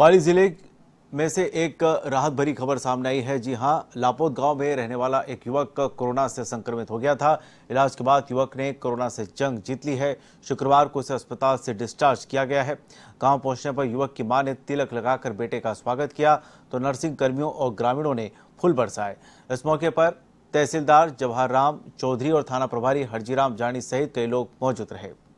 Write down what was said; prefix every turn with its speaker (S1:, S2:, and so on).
S1: पाली जिले में से एक राहत भरी खबर सामने आई है जी हां लापोद गांव में रहने वाला एक युवक कोरोना से संक्रमित हो गया था इलाज के बाद युवक ने कोरोना से जंग जीत ली है शुक्रवार को उसे अस्पताल से डिस्चार्ज किया गया है गांव पहुंचने पर युवक की मां ने तिलक लगाकर बेटे का स्वागत किया तो नर्सिंग कर्मियों और ग्रामीणों ने फूल बरसाए इस मौके पर तहसीलदार जवाहर राम चौधरी और थाना प्रभारी हरजीराम जानी सहित कई लोग मौजूद रहे